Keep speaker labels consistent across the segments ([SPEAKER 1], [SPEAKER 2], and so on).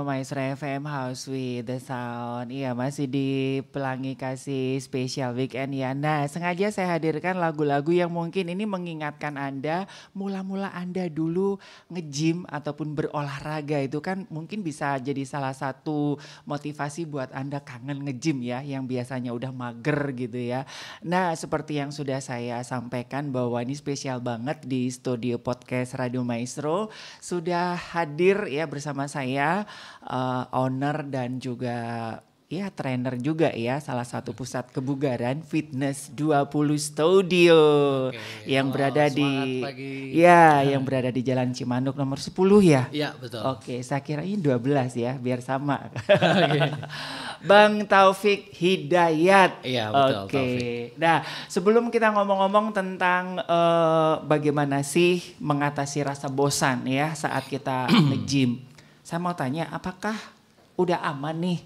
[SPEAKER 1] Maestro FM House with the Sound. Iya, masih di Pelangi Kasih Special Weekend ya. Nah, sengaja saya hadirkan lagu-lagu yang mungkin ini mengingatkan Anda mula-mula Anda dulu nge-gym ataupun berolahraga itu kan mungkin bisa jadi salah satu motivasi buat Anda kangen nge-gym ya yang biasanya udah mager gitu ya. Nah, seperti yang sudah saya sampaikan bahwa ini spesial banget di studio podcast Radio Maestro sudah hadir ya bersama saya uh, owner dan juga ya trainer juga ya salah satu pusat kebugaran fitness 20 studio Oke. yang oh, berada di pagi. ya hmm. yang berada di Jalan Cimanuk nomor 10 ya. Iya, betul. Oke, saya kira ini 12 ya biar sama. Bang Taufik Hidayat. Iya, betul Oke. Taufik. Nah, sebelum kita ngomong-ngomong tentang uh, bagaimana sih mengatasi rasa bosan ya saat kita nge-gym saya mau tanya, apakah udah aman nih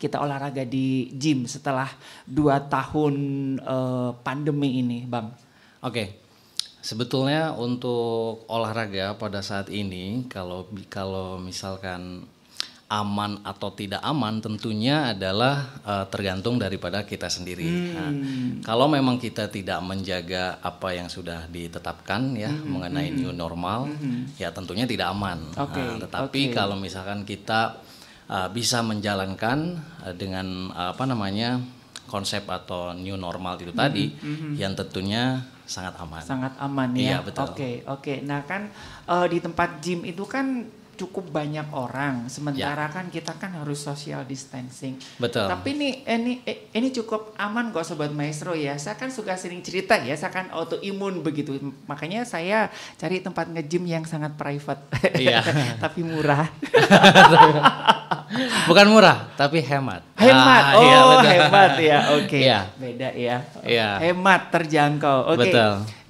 [SPEAKER 1] kita olahraga di gym setelah dua tahun
[SPEAKER 2] eh, pandemi ini, Bang? Oke, okay. sebetulnya untuk olahraga pada saat ini, kalau kalau misalkan aman atau tidak aman tentunya adalah uh, tergantung daripada kita sendiri. Nah, hmm. Nah, kalau memang kita tidak menjaga apa yang sudah ditetapkan ya hmm. mengenai hmm. new normal, hmm. hmm. ya tentunya tidak aman. Okay. Nah, tetapi okay. kalau misalkan kita uh, bisa menjalankan uh, dengan uh, apa namanya konsep atau new normal itu hmm. tadi, hmm, hmm. yang tentunya sangat aman. Sangat
[SPEAKER 1] aman ya. Iya betul. Oke okay, Okay. Nah kan uh, di tempat gym itu kan cukup banyak orang. Sementara ya. kan kita kan harus social distancing. Betul. Tapi ini ini ini cukup aman kok sobat maestro ya. Saya kan suka sering cerita ya, saya kan autoimun begitu. Makanya saya cari tempat nge-gym yang sangat private. Iya. tapi murah. Bukan murah, tapi hemat. Hemat. Ah, iya, oh, iya, hemat ya. Oke. Okay. Iya. Beda ya. Iya. Hemat terjangkau. Oke. Okay.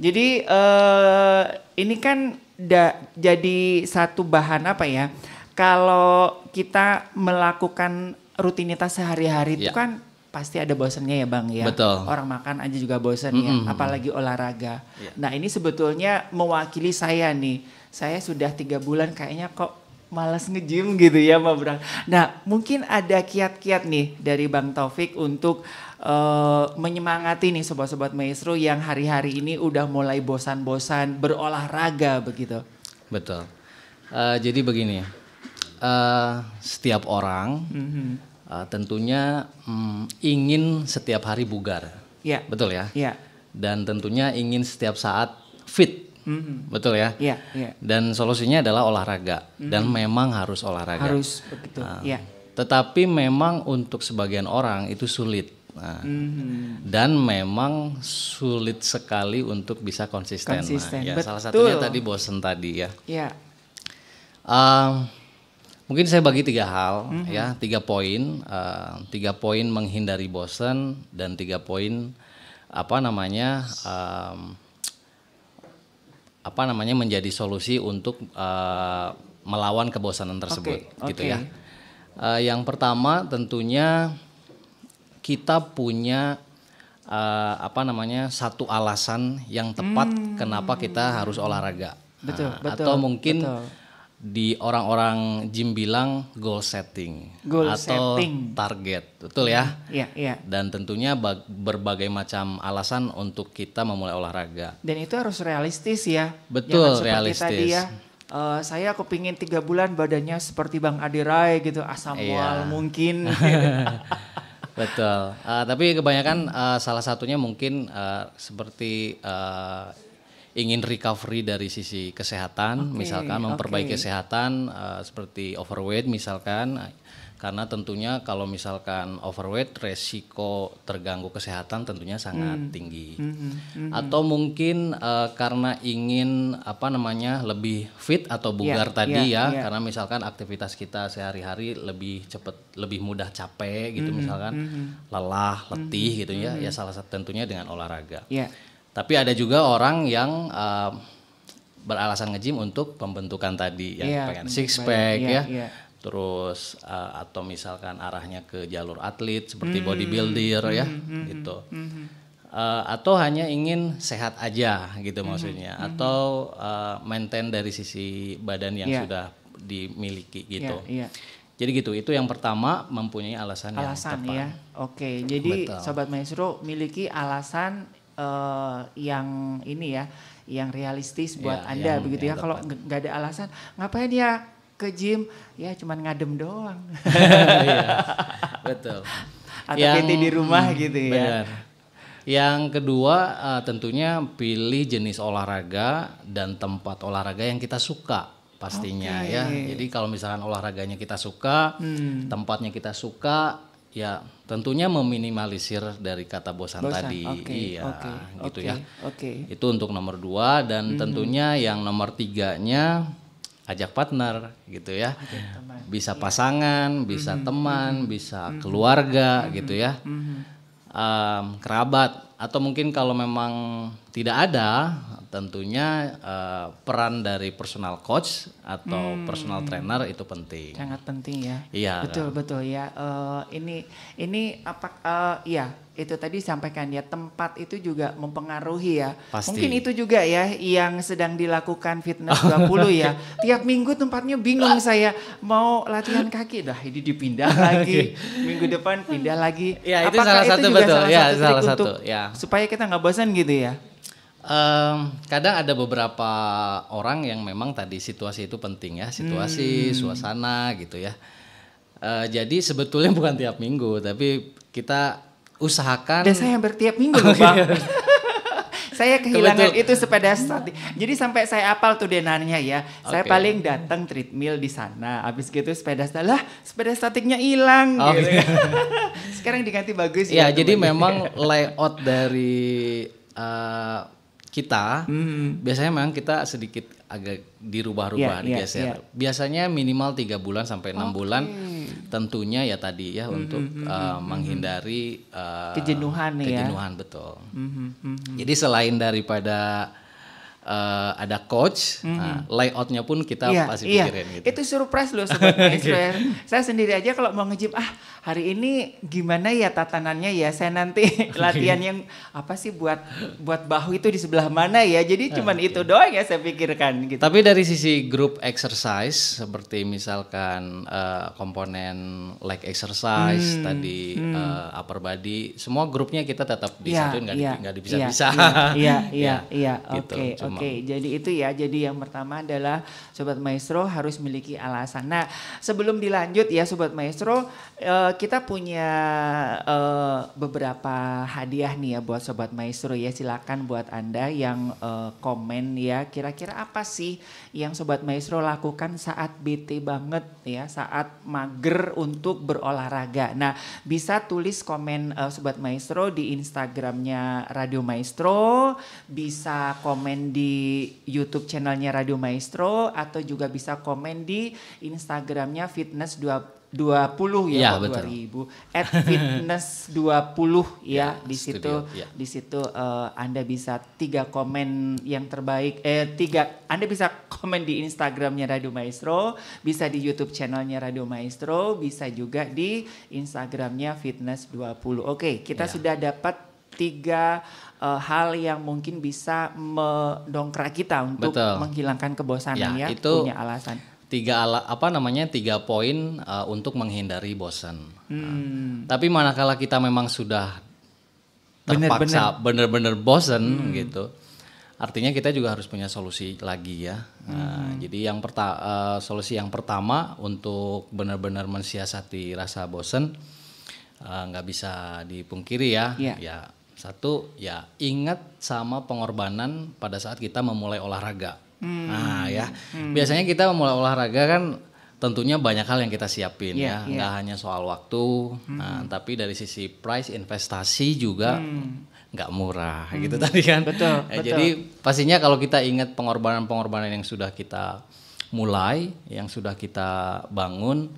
[SPEAKER 1] Jadi uh, ini kan da, jadi satu bahan apa ya? Kalau kita melakukan rutinitas sehari-hari ya. itu iya. kan pasti ada bosannya ya bang ya. Betul. Orang makan aja juga bosan mm -hmm. ya, apalagi olahraga. Ya. Nah ini sebetulnya mewakili saya nih. Saya sudah tiga bulan kayaknya kok malas ngejim gitu ya Mbak Bram. Nah mungkin ada kiat-kiat nih dari Bang Taufik untuk uh, menyemangati nih sobat-sobat maestro yang hari-hari ini udah mulai bosan-bosan berolahraga
[SPEAKER 2] begitu. Betul. Uh, jadi begini ya, uh, setiap orang mhm. mm -hmm. uh, tentunya um, ingin setiap hari bugar. Iya. Yeah. Betul ya? Iya. Yeah. Dan tentunya ingin setiap saat fit hmm Betul ya? Iya, yeah, yeah. Dan solusinya adalah olahraga mm-hmm. dan memang harus olahraga. Harus begitu. Nah, yeah. Tetapi memang untuk sebagian orang itu sulit. Nah, mm-hmm. Dan memang sulit sekali untuk bisa konsisten. Ah, konsisten. Nah, ya, Betul. salah satunya tadi bosen tadi ya. Iya. Yeah. Uh, mungkin saya bagi tiga hal mm-hmm. ya, tiga poin, uh, tiga poin menghindari bosen dan tiga poin apa namanya um, apa namanya menjadi solusi untuk uh, melawan kebosanan tersebut okay. gitu okay. ya. Uh, yang pertama tentunya kita punya uh, apa namanya satu alasan yang tepat hmm. kenapa kita harus olahraga. Betul, nah, betul. Atau mungkin betul di orang-orang gym bilang goal setting goal atau setting. target, betul ya? Iya, iya. Dan tentunya berbagai macam alasan untuk kita memulai olahraga.
[SPEAKER 1] Dan itu harus realistis ya. Betul, Jangan realistis. Tadi ya, uh, saya pingin tiga bulan badannya seperti Bang Adi gitu, asam iya. wal mungkin.
[SPEAKER 2] betul. Uh, tapi kebanyakan uh, salah satunya mungkin uh, seperti uh, ingin recovery dari sisi kesehatan, okay, misalkan memperbaiki okay. kesehatan uh, seperti overweight misalkan karena tentunya kalau misalkan overweight resiko terganggu kesehatan tentunya sangat hmm. tinggi hmm, hmm, hmm. hmm. atau mungkin uh, karena ingin apa namanya lebih fit atau ya, bugar yeah, tadi yeah, ya yeah. karena misalkan aktivitas kita sehari-hari lebih cepat lebih mudah capek gitu hmm, hmm misalkan hmm, hmm. lelah letih hmm, gitu ya hmm. ya salah satu tentunya dengan olahraga yeah. Tapi ada juga orang yang uh, beralasan ngejim untuk pembentukan tadi yang yeah, pengen six pack yeah, ya. Yeah. Terus uh, atau misalkan arahnya ke jalur atlet seperti mm, bodybuilder mm, ya mm, gitu. mm. Uh, atau hanya ingin sehat aja gitu mm, maksudnya mm, atau uh, maintain dari sisi badan yang yeah. sudah dimiliki iya, gitu. Yeah, yeah. Jadi gitu, itu yang pertama mempunyai alasan, alasan yang tepat. ya,
[SPEAKER 1] oke. Jadi Betul. Sobat Maestro miliki alasan uh, yang ini ya, yang realistis iya, buat ya, Anda begitu ya. Kalau nggak ada alasan, ngapain ya ke gym? Ya cuman ngadem doang. Iya,
[SPEAKER 2] betul. Atau yang, di rumah hmm, gitu ya. Benar. Yang kedua uh, tentunya pilih jenis olahraga dan tempat olahraga yang kita suka pastinya okay. ya. Jadi kalau misalkan olahraganya kita suka, hmm. tempatnya kita suka, Ya, tentunya meminimalisir dari kata bosan, bosan. tadi. Okay, iya, okay, gitu okay, ya. Oke. Okay. Itu untuk nomor dua dan -hmm. tentunya yang nomor tiganya ajak partner, gitu ya. bisa iya. pasangan, bisa -hmm. teman, -hmm. bisa mm-hmm. keluarga, -hmm. gitu ya. -hmm. um, kerabat atau mungkin kalau memang tidak ada tentunya uh, peran dari personal coach atau hmm. personal trainer itu penting sangat
[SPEAKER 1] penting ya iya betul betul ya uh, ini ini apa uh, ya itu tadi sampaikan ya tempat itu juga mempengaruhi ya. Pasti. Mungkin itu juga ya yang sedang dilakukan fitness 20 ya. Tiap minggu tempatnya bingung ah. saya mau latihan kaki dah ini dipindah lagi. Minggu depan pindah lagi. Ya itu Apakah salah itu satu juga betul. Salah ya satu salah satu untuk ya.
[SPEAKER 2] Supaya kita nggak bosan gitu ya. Um, kadang ada beberapa orang yang memang tadi situasi itu penting ya, situasi, hmm. suasana gitu ya. Uh, jadi sebetulnya bukan tiap minggu, tapi kita usahakan. Dan saya hampir tiap minggu oh, loh Iya.
[SPEAKER 1] saya kehilangan Kebetul. itu sepeda statik. Jadi sampai saya apal tuh denarnya ya. Okay. Saya paling datang treadmill di sana. Habis gitu sepeda statik sepeda statiknya hilang oh, gitu. Iya. Sekarang diganti bagus ya. Ya, jadi temen. memang
[SPEAKER 2] layout dari uh, kita mm. biasanya memang kita sedikit agak dirubah-rubah yeah, Yeah, yeah. Biasanya minimal tiga bulan sampai enam okay. bulan tentunya ya tadi ya mm -hmm, untuk mm -hmm, uh, menghindari uh, eh, kejenuhan kejenuhan ya? betul. Mm -hmm, mm -hmm. Jadi selain daripada uh, ada coach, mm-hmm. nah, layoutnya pun kita yeah, pasti iya. pikirin yeah. gitu. Itu
[SPEAKER 1] surprise loh sebenarnya. okay. Saya sendiri aja kalau mau ngejim ah hari ini gimana ya tatanannya ya, saya nanti latihan yang apa sih buat buat bahu itu di sebelah mana ya. Jadi ah, cuman okay. itu doang ya saya pikirkan gitu. Tapi
[SPEAKER 2] dari sisi grup exercise seperti misalkan uh, komponen leg exercise hmm, tadi hmm. Uh, upper body, semua grupnya kita tetap iya, disatuin nggak yeah, yeah, di, yeah, iya, bisa-bisa. Iya, iya, iya. Gitu, oke, oke. Oke, okay,
[SPEAKER 1] jadi itu ya. Jadi yang pertama adalah sobat maestro harus memiliki alasan. Nah, sebelum dilanjut ya sobat maestro, uh, kita punya uh, beberapa hadiah nih ya buat sobat maestro ya. Silakan buat Anda yang uh, komen ya kira-kira apa sih yang sobat maestro lakukan saat BT banget ya, saat mager untuk berolahraga. Nah, bisa tulis komen uh, sobat maestro di Instagramnya Radio Maestro, bisa komen di YouTube channelnya Radio Maestro atau juga bisa komen di Instagramnya Fitness 20 ya, ya 2000 at fitness 20 ya, ya di situ ya. di situ uh, Anda bisa tiga komen yang terbaik eh tiga Anda bisa komen di Instagramnya Radio Maestro bisa di YouTube channelnya Radio Maestro bisa juga di Instagramnya fitness 20 oke okay, kita ya. sudah dapat tiga uh, hal yang mungkin bisa mendongkrak kita untuk Betul. menghilangkan kebosanan ya, ya itu punya alasan
[SPEAKER 2] tiga ala, apa namanya tiga poin uh, untuk menghindari bosan. Hmm. Nah, tapi manakala kita memang sudah terpaksa bener-bener bosan hmm. gitu, artinya kita juga harus punya solusi lagi ya. Nah, hmm. jadi yang pertama uh, eh, solusi yang pertama untuk benar-benar mensiasati rasa bosan nggak uh, bisa dipungkiri ya, yeah. ya, ya satu, ya ingat sama pengorbanan pada saat kita memulai olahraga. Hmm. Nah, ya. Hmm. Biasanya kita memulai olahraga kan tentunya banyak hal yang kita siapin yeah, ya, yeah. nggak hanya soal waktu, nah, hmm. nah, tapi dari sisi price investasi juga hmm. nggak murah hmm. gitu tadi kan. Betul, ya, betul. Jadi pastinya kalau kita ingat pengorbanan-pengorbanan yang sudah kita mulai, yang sudah kita bangun,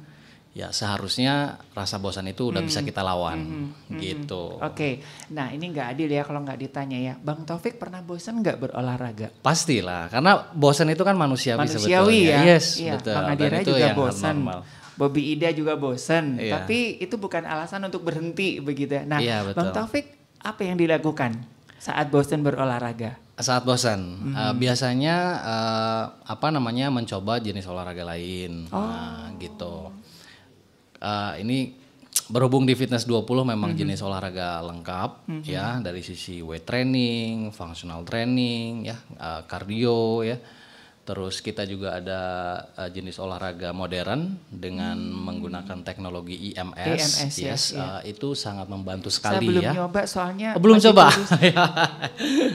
[SPEAKER 2] ya seharusnya rasa bosan itu udah hmm. bisa kita lawan hmm. hmm, hmm, hmm. gitu. Oke, okay. nah ini nggak adil ya
[SPEAKER 1] kalau nggak ditanya ya, Bang Taufik pernah bosan nggak berolahraga?
[SPEAKER 2] Pastilah, karena bosan itu kan
[SPEAKER 1] manusiawi, manusiawi sebetulnya. ya, yes, iya. betul. Bang Adira juga bosan. Bobi Ida juga bosan, iya. tapi itu bukan alasan untuk berhenti begitu. Ya. Nah, iya, Bang Taufik apa yang dilakukan saat bosan berolahraga?
[SPEAKER 2] saat bosan mm -hmm. uh, biasanya uh, apa namanya mencoba jenis olahraga lain oh. nah, gitu uh, ini berhubung di fitness 20 memang mm -hmm. jenis olahraga lengkap mm -hmm. ya dari sisi weight training, functional training ya, uh, cardio ya Terus kita juga ada uh, jenis olahraga modern dengan hmm. menggunakan teknologi IMS. E IMS e yes, yes uh, itu sangat membantu sekali Saya belum ya. nyoba soalnya. Oh, belum coba. Ya.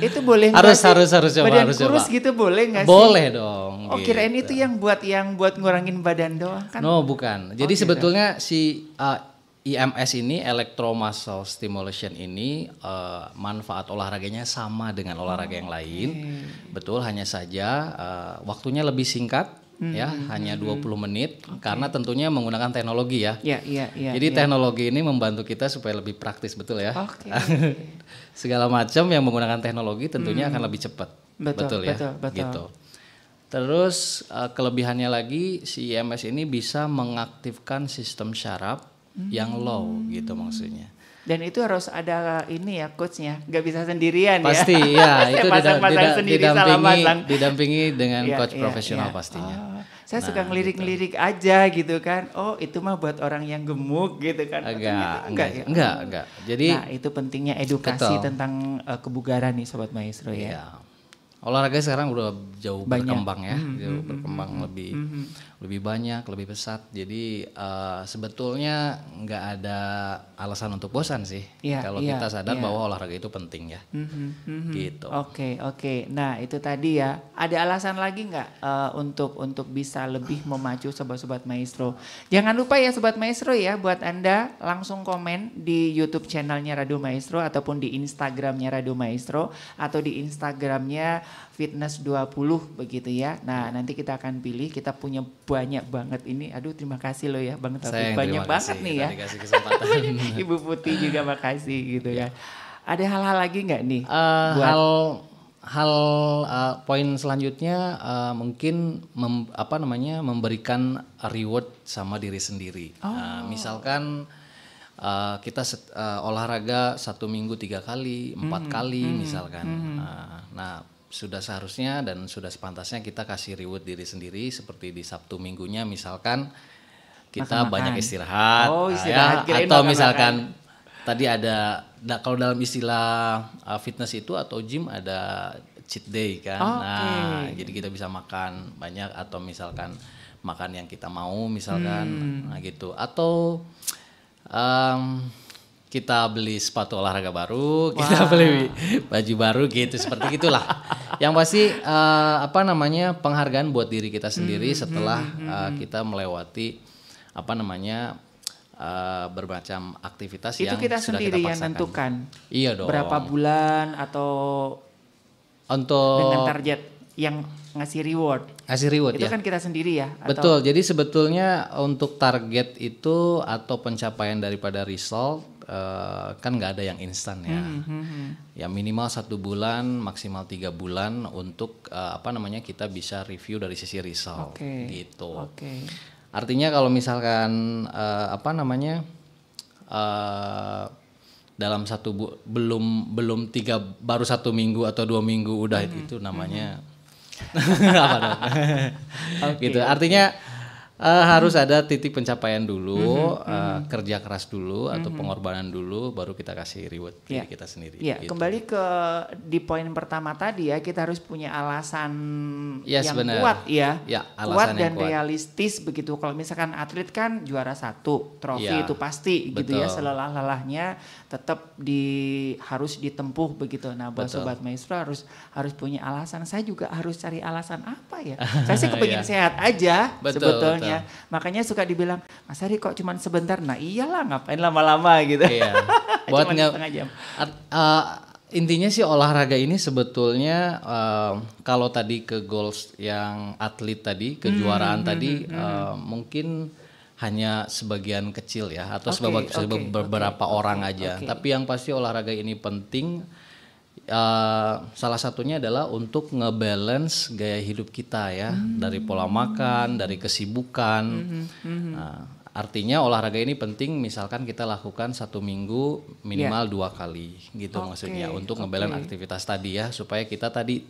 [SPEAKER 2] itu boleh harus sih? harus harus badan harus kurus gitu boleh nggak sih? Boleh dong. Oh gitu. kirain
[SPEAKER 1] itu gitu. yang buat yang buat ngurangin badan doang kan? No bukan.
[SPEAKER 2] Jadi oh, gitu. sebetulnya si uh, IMS ini electro muscle stimulation ini uh, manfaat olahraganya sama dengan olahraga okay. yang lain. Oh, betul hanya saja uh, waktunya lebih singkat hmm, ya, hmm, hanya 20 hmm, hmm. puluh menit okay. karena tentunya menggunakan teknologi ya. ya, ya, ya Jadi yeah. teknologi ini membantu kita supaya lebih praktis betul ya. Okay. Segala macam yang menggunakan teknologi tentunya hmm. akan lebih cepat. Betul, betul ya. Betul, betul. Gitu. Terus eh, kelebihannya lagi si IMS ini bisa mengaktifkan sistem syaraf yang hmm. low gitu maksudnya.
[SPEAKER 1] Dan itu harus ada ini ya coachnya, nggak bisa sendirian pasti, ya. Pasti ya, itu didampingi,
[SPEAKER 2] didampingi dengan ya, coach ya, profesional ya. pastinya. Oh,
[SPEAKER 1] saya nah, suka ngelirik-ngelirik gitu. aja gitu kan. Oh itu mah buat orang yang
[SPEAKER 2] gemuk gitu kan. Agak, enggak, gitu? enggak, ya. enggak, enggak. Jadi, nah itu
[SPEAKER 1] pentingnya edukasi betul. tentang uh, kebugaran nih sobat maestro ya. ya.
[SPEAKER 2] Olahraga sekarang udah jauh Banyak. berkembang ya, mm -hmm. jauh hmm, hmm, berkembang mm -hmm. lebih. Mm -hmm lebih banyak, lebih pesat. Jadi uh, sebetulnya nggak ada alasan untuk bosan sih. Yeah, kalau yeah, kita sadar yeah. bahwa olahraga itu penting ya.
[SPEAKER 1] Mm-hmm, mm-hmm. Gitu. Oke okay, oke. Okay. Nah itu tadi ya. Ada alasan lagi nggak uh, untuk untuk bisa lebih memacu sobat-sobat maestro? Jangan lupa ya sobat maestro ya buat anda langsung komen di YouTube channelnya Radio Maestro ataupun di Instagramnya Radio Maestro atau di Instagramnya Fitness 20 begitu ya. Nah nanti kita akan pilih kita punya banyak banget ini. Aduh terima kasih loh ya Bang Taufik. Sayang, banyak banget kasih, nih ya.
[SPEAKER 2] Ibu Putih juga makasih gitu iya. ya. Ada hal-hal lagi nggak nih? Uh, buat... Hal hal uh, poin selanjutnya uh, mungkin mem, apa namanya memberikan reward sama diri sendiri. Oh. Uh, misalkan uh, kita set, uh, olahraga satu minggu tiga kali, empat mm -hmm. kali mm -hmm. misalkan. Mm -hmm. uh, nah sudah seharusnya dan sudah sepantasnya kita kasih reward diri sendiri seperti di Sabtu minggunya misalkan kita makan, banyak istirahat, oh, ah, istirahat ya, atau makan, misalkan makan. tadi ada nah, kalau dalam istilah uh, fitness itu atau gym ada cheat day kan. Oh, nah, okay. jadi kita bisa makan banyak atau misalkan makan yang kita mau misalkan hmm. nah gitu atau um, kita beli sepatu olahraga baru, wow. kita beli baju baru gitu seperti itulah. Yang pasti uh, apa namanya penghargaan buat diri kita sendiri hmm, hmm setelah hmm, uh, kita melewati apa namanya uh, bermacam aktivitas yang kita sudah sendiri kita paksakan. yang tentukan. Iya dong. Berapa
[SPEAKER 1] bulan atau
[SPEAKER 2] untuk dengan target
[SPEAKER 1] yang ngasih reward.
[SPEAKER 2] Ngasih reward itu ya. Itu kan
[SPEAKER 1] kita sendiri ya. Atau... Betul. Jadi
[SPEAKER 2] sebetulnya untuk target itu atau pencapaian daripada result uh, kan nggak ada yang instan ya. Hmm hmm, hmm, hmm, Ya minimal satu bulan, maksimal tiga bulan untuk uh, apa namanya kita bisa review dari sisi result. Okay. Gitu. Oke. Okay. Artinya kalau misalkan uh, apa namanya uh, dalam satu bu belum belum tiga baru satu minggu atau dua minggu udah hmm, itu namanya. Hmm, hmm. apa dong? okay, gitu. Artinya uh, harus ada titik pencapaian dulu, mm -hmm, uh, kerja keras dulu atau pengorbanan dulu, baru kita kasih reward yeah. diri iya. kita sendiri. Yeah. Gitu.
[SPEAKER 1] Kembali ke di poin pertama tadi ya, kita harus punya alasan yes, yang bener. kuat ya, ya alasan kuat yang dan kuat. realistis begitu. Kalau misalkan atlet kan juara satu, trofi yeah. itu pasti Betul. gitu ya, selelah-lelahnya tetap di harus ditempuh begitu. Nah, buat Betul. sobat maestro harus harus punya alasan. Saya juga harus cari alasan apa ya? Saya sih kepengen yeah. sehat aja Betul, sebetulnya ya. Iya. Makanya suka dibilang, Mas Ari kok cuma sebentar? Nah iyalah ngapain lama-lama gitu. Iya. Buat cuman setengah jam.
[SPEAKER 2] Uh, intinya sih olahraga ini sebetulnya uh, kalau tadi ke goals yang atlet tadi hmm, kejuaraan hmm, tadi hmm, uh, hmm. Eh, mungkin hanya sebagian kecil ya atau okay, sebab- okay, beberapa okay, orang aja okay. tapi yang pasti olahraga ini penting Uh, salah satunya adalah untuk ngebalance gaya hidup kita ya hmm. dari pola makan, dari kesibukan. Hmm. Hmm. Uh, artinya olahraga ini penting. Misalkan kita lakukan satu minggu minimal yeah. dua kali gitu okay. maksudnya untuk okay. ngebalance aktivitas tadi ya supaya kita tadi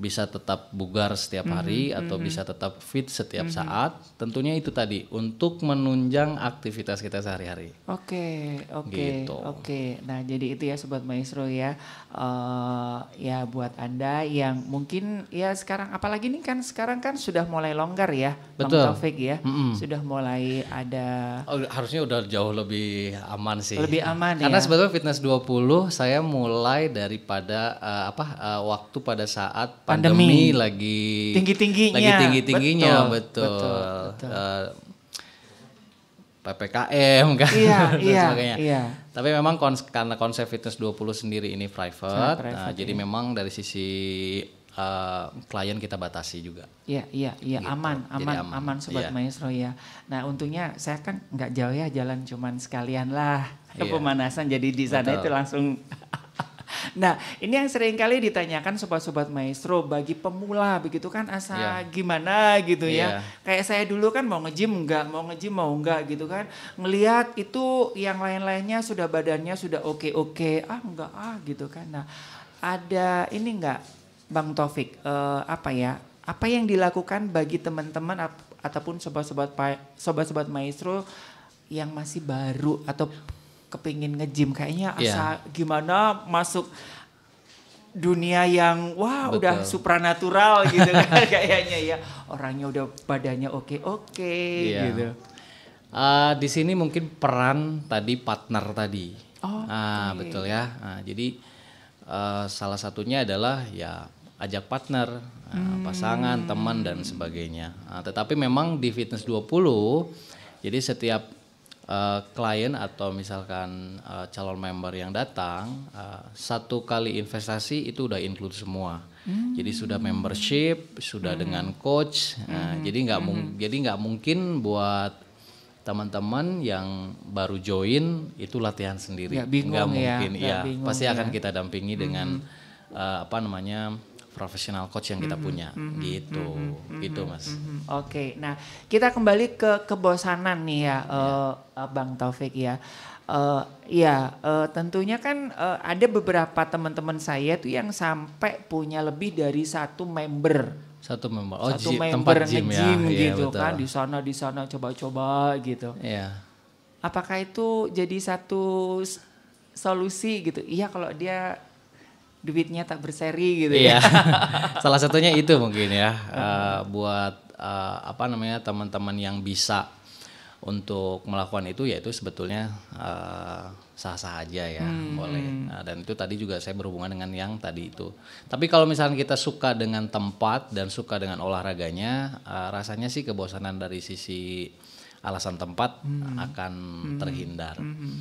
[SPEAKER 2] bisa tetap bugar setiap mhm, hari mm -hmm. atau mhm. bisa tetap fit setiap mm -hmm. saat tentunya itu tadi untuk menunjang aktivitas kita sehari-hari. Oke,
[SPEAKER 1] okay, oke. Okay, gitu. Oke. Okay. Nah, jadi itu ya sobat maestro ya. Uh, ya buat Anda yang mungkin ya sekarang apalagi ini kan sekarang kan sudah mulai longgar ya, Betul. Bang ya. Mm -hmm. Sudah mulai ada
[SPEAKER 2] oh, harusnya udah jauh lebih aman sih. Lebih aman Karena ya. sebetulnya fitness 20 saya mulai daripada uh, apa uh, waktu pada saat pandemi, pandemi lagi tinggi tingginya, lagi tinggi tingginya, betul. betul, betul, betul. Uh, eh, ppkm kan, iya, iya, Iya. Tapi memang kons karena konsep fitness 20 sendiri ini private, nah, private nah, iya. jadi memang dari sisi Uh, klien kita batasi juga.
[SPEAKER 1] Iya, iya, iya, gitu. aman, aman, aman, aman sobat iya. maestro ya. Nah, untungnya saya kan nggak jauh ya jalan cuman sekalian lah. iya. Pemanasan jadi di sana itu langsung Nah, ini yang sering kali ditanyakan sobat-sobat maestro bagi pemula begitu kan asa yeah. gimana gitu yeah. ya. Iya. Kayak saya dulu kan mau nge-gym enggak, mau nge-gym mau enggak gitu kan. Ngelihat itu yang lain-lainnya sudah badannya sudah oke-oke, ah enggak ah gitu kan. Nah, ada ini enggak Bang Taufik uh, apa ya? Apa yang dilakukan bagi teman-teman ataupun sobat-sobat sobat-sobat maestro yang masih baru atau kepingin nge-gym kayaknya iya. asa yeah. gimana masuk dunia yang wah Betul. udah supranatural gitu kan kayaknya ya orangnya udah badannya oke oke yeah. gitu.
[SPEAKER 2] Uh, di sini mungkin peran tadi partner tadi. Oh, nah, betul ya. Nah, jadi uh, salah satunya adalah ya ajak partner, uh, pasangan, teman dan sebagainya. Nah, tetapi memang di fitness 20 jadi setiap Eh, klien atau misalkan uh, calon member yang datang uh, satu kali investasi itu udah include semua. Hmm. Jadi sudah membership, sudah hmm. dengan coach. Nah, hmm. jadi nggak hmm. jadi nggak mungkin buat teman-teman yang baru join itu latihan sendiri nggak ya, mungkin iya. ya, ya pasti ya. akan kita dampingi dengan uh, apa namanya profesional coach yang kita mhm, punya mm -hmm. gitu mm -hmm. gitu mas. Mm -hmm.
[SPEAKER 1] Oke, okay. nah kita kembali ke kebosanan nih ya yeah. Iya. uh, Bang Taufik ya. Uh, ya uh, tentunya kan uh, ada beberapa teman-teman saya tuh yang sampai punya lebih dari satu member satu member oh, satu member tempat gym, ya. Iya, gitu kan di sana di sana coba-coba gitu. Yeah. Apakah itu jadi satu solusi gitu? Iya kalau dia duitnya tak berseri gitu ya. Iya.
[SPEAKER 2] Salah satunya itu mungkin ya uh, buat uh, apa namanya teman-teman yang bisa untuk melakukan itu yaitu sebetulnya sah eh, sah-sah aja ya hmm. boleh hmm. nah, dan itu tadi juga saya berhubungan dengan yang tadi itu tapi kalau misalnya kita suka dengan tempat dan suka dengan olahraganya uh, rasanya sih kebosanan dari sisi alasan tempat hmm. akan hmm. terhindar hmm.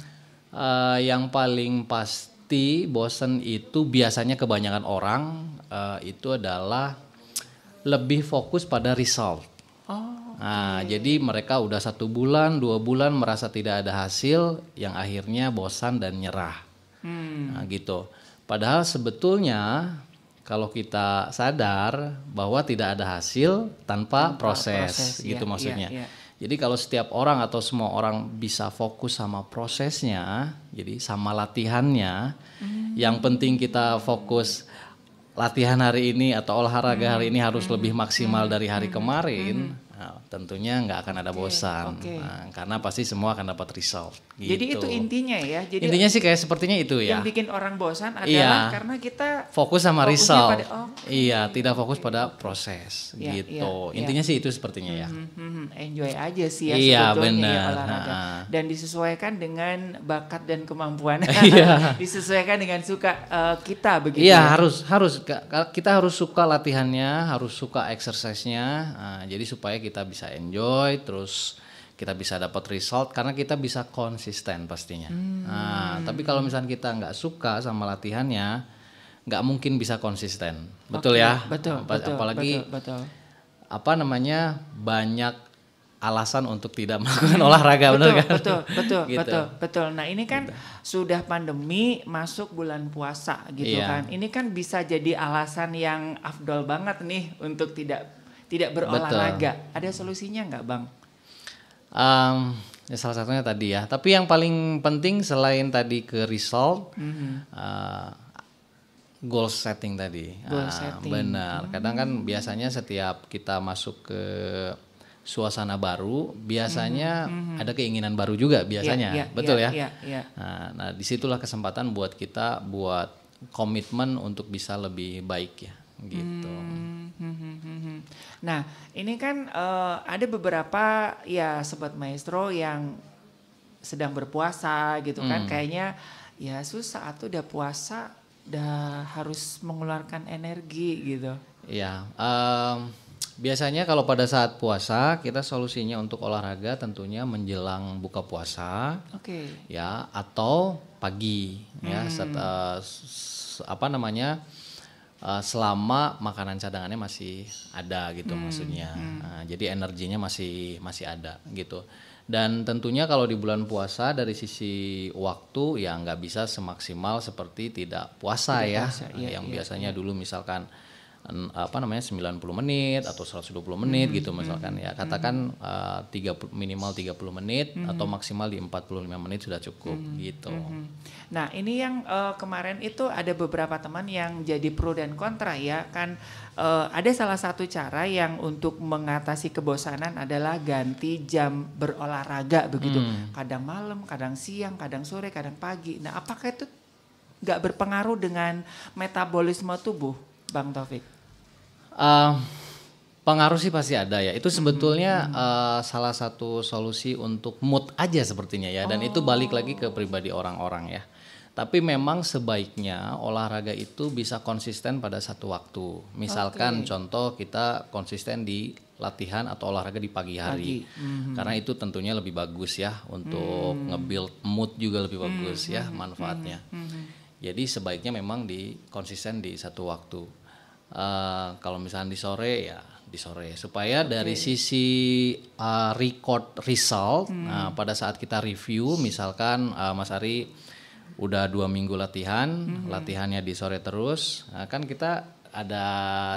[SPEAKER 2] Uh, yang paling pas bukti bosen itu biasanya kebanyakan orang uh, itu adalah lebih fokus pada result. Oh, okay. Nah, jadi mereka udah satu bulan, dua bulan merasa tidak ada hasil, yang akhirnya bosan dan nyerah. Hmm. Nah, gitu. Padahal sebetulnya kalau kita sadar bahwa tidak ada hasil tanpa, tanpa proses, proses, gitu ya, maksudnya. Ya, ya. Jadi kalau setiap orang atau semua orang bisa fokus sama prosesnya, jadi sama latihannya, hmm. yang penting kita fokus latihan hari ini atau olahraga hari ini harus lebih maksimal dari hari hmm. kemarin. Hmm Nah, tentunya nggak akan ada okay, bosan okay. Nah, karena pasti semua akan dapat result. Gitu. Jadi itu gitu. intinya ya. Jadi intinya sih kayak sepertinya itu ya. Yang
[SPEAKER 1] bikin orang bosan iya. adalah iya, karena kita fokus sama result. Pada, oh,
[SPEAKER 2] okay, iya, tidak fokus pada proses yeah, iya, gitu. Yeah, intinya yeah. sih itu sepertinya ya. Mhm,
[SPEAKER 1] mhm. enjoy aja sih ya iya, ya benar. ya nah. dan disesuaikan dengan bakat dan kemampuan. Iya. disesuaikan dengan suka uh, kita begitu. Iya, ya. harus
[SPEAKER 2] harus kita harus suka latihannya, harus suka exercise-nya. Nah, jadi supaya kita kita bisa enjoy terus kita bisa dapat result karena kita bisa konsisten pastinya. Hmm. Nah, tapi kalau misalnya kita nggak suka sama latihannya, nggak mungkin bisa konsisten. Betul okay. ya? Betul. Ap betul apalagi betul, betul. apa namanya banyak alasan untuk tidak melakukan olahraga betul, benar kan? Betul, betul, gitu. betul,
[SPEAKER 1] betul. Nah ini kan gitu. sudah pandemi masuk bulan puasa gitu iya. kan. Ini kan bisa jadi alasan yang afdol banget nih untuk tidak tidak berolahraga. Betul. Ada solusinya nggak bang?
[SPEAKER 2] Um, ya salah satunya tadi ya. Tapi yang paling penting selain tadi ke result, mm -hmm. uh, goal setting tadi. Goal uh, setting. Benar. Kadang kan hmm. biasanya setiap kita masuk ke suasana baru, biasanya mm -hmm. ada keinginan baru juga iya, biasanya, yeah, yeah, betul yeah, ya. Yeah, yeah. Nah, nah disitulah kesempatan buat kita buat komitmen untuk bisa lebih baik ya gitu.
[SPEAKER 1] Hmm,
[SPEAKER 2] hmm, hmm, hmm,
[SPEAKER 1] Nah, ini kan uh, ada beberapa ya sobat maestro yang sedang berpuasa gitu kan, hmm. kayaknya ya susah tuh udah puasa, udah harus mengeluarkan energi gitu.
[SPEAKER 2] Iya, um, biasanya kalau pada saat puasa kita solusinya untuk olahraga tentunya menjelang buka puasa, okay. ya atau pagi, hmm. ya set, uh, apa namanya? uh, selama makanan cadangannya masih ada gitu hmm, maksudnya. Hmm. Nah, jadi energinya masih masih ada gitu. Dan tentunya kalau di bulan puasa dari sisi waktu ya nggak bisa semaksimal seperti tidak puasa tidak ya, puasa, iya, yang iya, biasanya iya. dulu misalkan apa namanya 90 menit atau 120 menit hmm, gitu hmm, misalkan ya hmm, katakan hmm. Eh, uh, 30 minimal 30 menit hmm. atau maksimal di 45 menit sudah cukup hmm, hmm gitu. Hmm.
[SPEAKER 1] Nah, ini yang uh, kemarin itu ada beberapa teman yang jadi pro dan kontra ya kan uh, ada salah satu cara yang untuk mengatasi kebosanan adalah ganti jam berolahraga begitu. Hmm. Kadang malam, kadang siang, kadang sore, kadang pagi. Nah, apakah itu nggak berpengaruh dengan
[SPEAKER 2] metabolisme tubuh? Bang Taufik? Uh, pengaruh sih pasti ada ya. Itu sebetulnya hmm. uh, salah satu solusi untuk mood aja sepertinya ya. Dan oh. itu balik lagi ke pribadi orang-orang ya. Tapi memang sebaiknya olahraga itu bisa konsisten pada satu waktu. Misalkan okay. contoh kita konsisten di latihan atau olahraga di pagi hari. Pagi. Mm-hmm. Karena itu tentunya lebih bagus ya untuk mm. nge-build mood juga lebih bagus mm-hmm. ya hmm, hmm, hmm, manfaatnya. Mm-hmm. Jadi sebaiknya memang di konsisten di satu waktu. Eh, kalau misalnya di sore ya di sore supaya okay. dari sisi uh, record result hmm. nah pada saat kita review misalkan uh, Mas Ari udah dua minggu latihan hmm. latihannya di sore terus nah, kan kita ada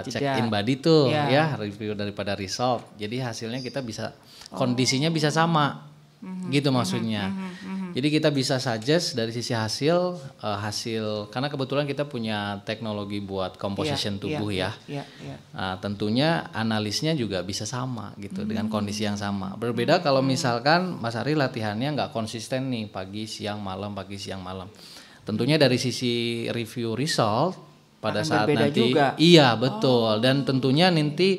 [SPEAKER 2] check in body tuh yeah. ya review daripada result jadi hasilnya kita bisa oh. kondisinya bisa sama hmm. gitu hmm. maksudnya hmm. Mm Hmm, hmm. Jadi kita bisa suggest dari sisi hasil uh, hasil karena kebetulan kita punya teknologi buat composition yeah, iya, tubuh yeah, ya. Yeah, yeah, yeah. Uh, tentunya analisnya juga bisa sama gitu mm. dengan kondisi yang sama. Berbeda kalau hmm. misalkan Mas Ari latihannya nggak konsisten nih pagi siang malam pagi siang malam. Tentunya dari sisi review result pada akan saat nanti juga. iya betul oh. dan tentunya nanti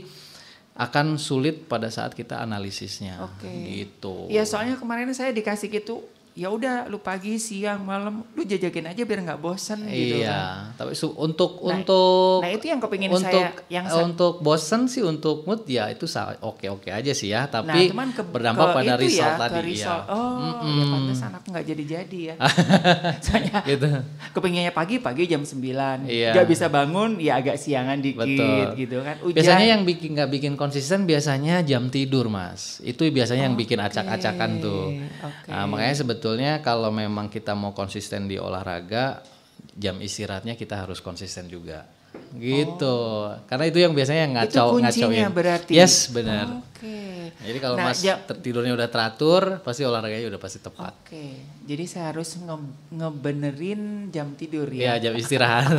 [SPEAKER 2] akan sulit pada saat kita analisisnya. Okay. Gitu. Iya
[SPEAKER 1] soalnya kemarin saya dikasih gitu ya udah lu pagi siang malam lu jajakin aja biar nggak bosen gitu iya kan.
[SPEAKER 2] tapi untuk nah, untuk nah
[SPEAKER 1] itu yang kepingin untuk, saya yang eh, saya,
[SPEAKER 2] untuk bosen sih untuk mood ya itu oke oke aja sih ya nah, tapi nah, cuman ke, berdampak ke pada ya, result iya. oh, ya, tadi ke ya oh mm-hmm. ya pantas anak
[SPEAKER 1] nggak jadi jadi ya soalnya gitu. kepinginnya pagi pagi jam 9 iya. Gak
[SPEAKER 2] bisa bangun ya agak siangan dikit Betul. gitu kan Ujan. biasanya yang bikin nggak bikin konsisten biasanya jam tidur mas itu biasanya okay. yang oh, bikin acak-acakan tuh okay. nah, makanya sebetulnya sebetulnya kalau memang kita mau konsisten di olahraga, jam istirahatnya kita harus konsisten juga. Gitu. Oh. Karena itu yang biasanya ngacau itu kuncinya berarti. Yes, benar. Oke. Okay. Jadi kalau nah, Mas ya, tidurnya udah teratur, pasti olahraganya udah pasti tepat. Oke. Okay.
[SPEAKER 1] Jadi saya harus nge ngebenerin jam tidur ya. Iya, jam istirahat.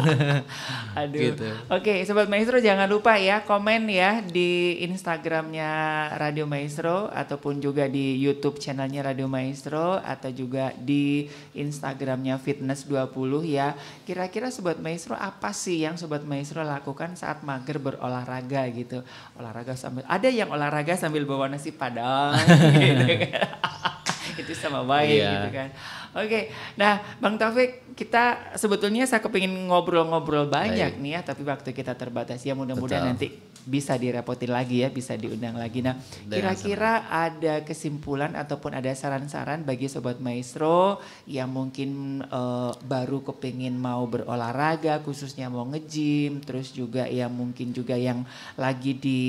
[SPEAKER 1] Aduh. Gitu. Oke, okay, sobat maestro jangan lupa ya komen ya di Instagramnya Radio Maestro ataupun juga di YouTube channelnya Radio Maestro atau juga di Instagramnya Fitness 20 ya. Kira-kira sobat maestro apa sih yang sobat maestro lakukan saat mager berolahraga gitu? Olahraga sambil ada yang olahraga sambil bawa bawa nasi padang gitu kan. itu sama baik yeah. gitu kan. Oke, okay. nah Bang Taufik, kita sebetulnya saya kepingin ngobrol-ngobrol banyak Baik. nih ya, tapi waktu kita terbatas ya mudah-mudahan nanti bisa direpotin lagi ya, bisa diundang lagi. Nah, kira-kira ada kesimpulan ataupun ada saran-saran bagi Sobat Maestro yang mungkin uh, baru kepingin mau berolahraga, khususnya mau nge-gym, terus juga yang mungkin juga yang lagi di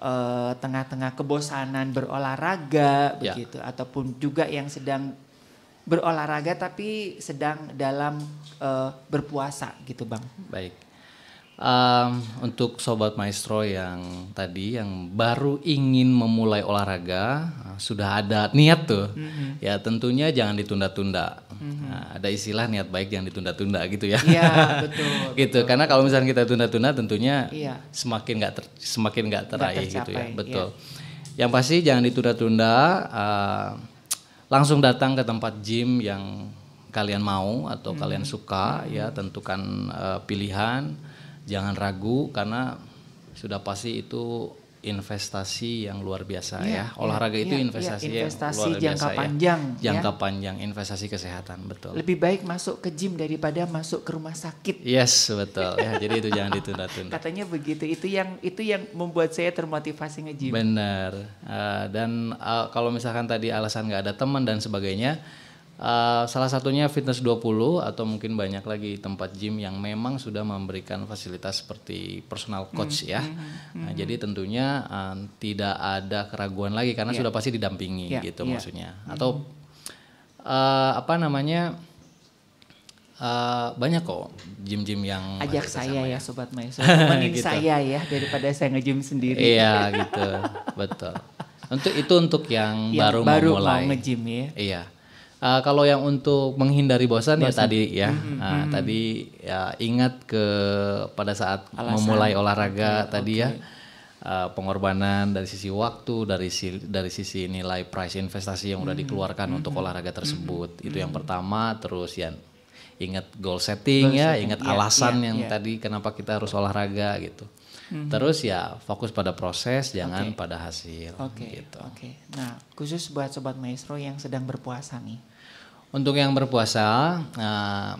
[SPEAKER 1] Eh, tengah-tengah kebosanan berolahraga yeah. begitu ataupun juga yang sedang berolahraga tapi sedang dalam uh, berpuasa gitu Bang.
[SPEAKER 2] Baik. Um, untuk sobat maestro yang tadi yang baru ingin memulai olahraga eh, sudah ada niat tuh, mm-hmm. ya tentunya jangan ditunda-tunda. Mm-hmm. Nah, ada istilah niat baik yang ditunda-tunda gitu ya. Iya betul. gitu betul, karena kalau misalnya kita tunda-tunda tentunya iya. semakin nggak semakin nggak teraih gak gitu ya, iya. betul. Iya. Yang pasti jangan ditunda-tunda, uh, langsung datang ke tempat gym yang kalian mau atau hmm kalian suka hmm ya tentukan uh, pilihan jangan ragu karena sudah pasti itu investasi yang luar biasa iya, ya, ya. olahraga ya, itu investasi, ya, iya, investasi yang luar jangka ya. panjang ya. jangka ya. panjang investasi kesehatan betul lebih
[SPEAKER 1] baik masuk ke gym daripada masuk ke rumah sakit
[SPEAKER 2] yes betul ya jadi itu jangan ditunda-tunda katanya begitu itu yang itu yang membuat saya termotivasi nge-gym. benar uh, dan uh, kalau misalkan tadi alasan nggak ada teman dan sebagainya Eh, salah satunya Fitness 20 atau mungkin banyak lagi tempat gym yang memang sudah memberikan fasilitas seperti personal hmm, coach mm -hmm. ya. Mm -hmm. Nah, hmm. jadi tentunya uh, tidak ada keraguan lagi karena yeah. sudah pasti didampingi yeah. gitu yeah. maksudnya. Hmm, atau mm -hmm. uh, apa namanya? Uh, banyak kok gym-gym yang ajak
[SPEAKER 1] saya ya, ya sobat Maya, mending gitu. saya ya daripada saya nge-gym sendiri.
[SPEAKER 2] Iya gitu. Betul. Untuk itu untuk yang, yang baru, baru Baru mau nge-gym ya. Iya. Uh, kalau yang untuk menghindari bosan, ya bosan. ya tadi ya, mm-hmm. uh, tadi ya ingat ke pada saat Alasan. memulai olahraga okay, tadi okay. ya uh, pengorbanan dari sisi waktu, dari si, dari sisi nilai price investasi yang udah hmm, dikeluarkan mm-hmm. untuk olahraga tersebut mm-hmm. itu yang pertama. Terus yang ingat goal setting goal ya, setting. ingat yeah, alasan yeah, yang yeah. tadi kenapa kita harus olahraga gitu. Mm hmm Terus ya fokus pada proses, jangan okay. pada hasil. Oke. Okay.
[SPEAKER 1] Gitu. Oke. Okay. Nah, khusus buat sobat maestro yang sedang berpuasa nih,
[SPEAKER 2] untuk yang berpuasa, uh,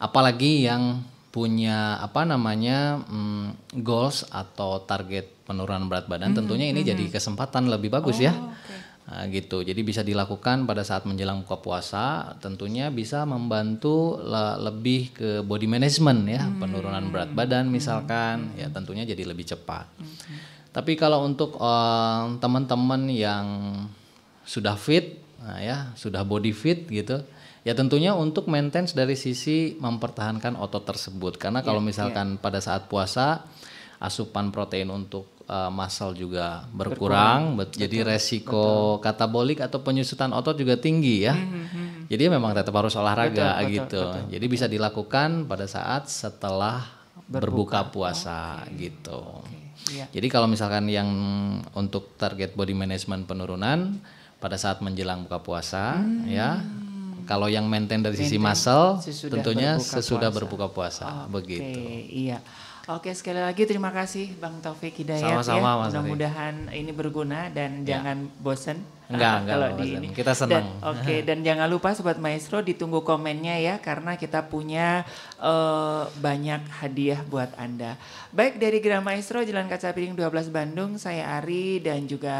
[SPEAKER 2] apalagi yang punya apa namanya um, goals atau target penurunan berat badan, mm -hmm. tentunya ini mm -hmm. jadi mm-hmm. kesempatan lebih bagus ya. oh, ya. Okay. uh, eh, gitu. Jadi bisa dilakukan pada saat menjelang buka puasa, tentunya bisa membantu le lebih ke body management ya, hmm. penurunan berat badan hmm. misalkan, hmm. ya tentunya jadi lebih cepat. Hmm. Tapi kalau untuk eh, teman-teman yang sudah fit nah, ya sudah body fit gitu ya tentunya untuk maintenance dari sisi mempertahankan otot tersebut karena kalau yeah, misalkan yeah. pada saat puasa asupan protein untuk uh, muscle juga berkurang, berkurang. jadi resiko betul. katabolik atau penyusutan otot juga tinggi ya mm -hmm. jadi memang tetap harus olahraga betul, gitu betul, betul, jadi bisa dilakukan pada saat setelah berbuka, berbuka puasa okay. gitu okay. Iya. yeah. jadi kalau misalkan yang untuk target body management penurunan pada saat menjelang buka puasa hmm. ya kalau yang maintain dari sisi muscle sesudah tentunya berbuka sesudah puasa. berbuka puasa oh, begitu.
[SPEAKER 1] iya. Oke sekali lagi terima kasih Bang Taufik Hidayat ya. Sama-sama, ya. Mudah-mudahan ini berguna dan ya. jangan bosen Enggak, ah, enggak. Kalau di ini. Kita senang. Oke, okay. dan jangan lupa sobat maestro ditunggu komennya ya karena kita punya uh, banyak hadiah buat Anda. Baik dari Gerah Maestro Jalan Kaca Piring 12 Bandung, saya Ari dan juga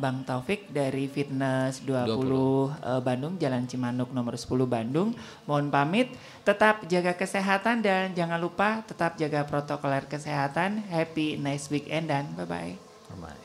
[SPEAKER 1] Bang Taufik dari Fitness 20, 20. Uh, Bandung Jalan Cimanuk nomor 10 Bandung. Mohon pamit, tetap jaga kesehatan dan jangan lupa tetap jaga protokol kesehatan. Happy nice weekend dan bye bye.
[SPEAKER 2] Bye bye.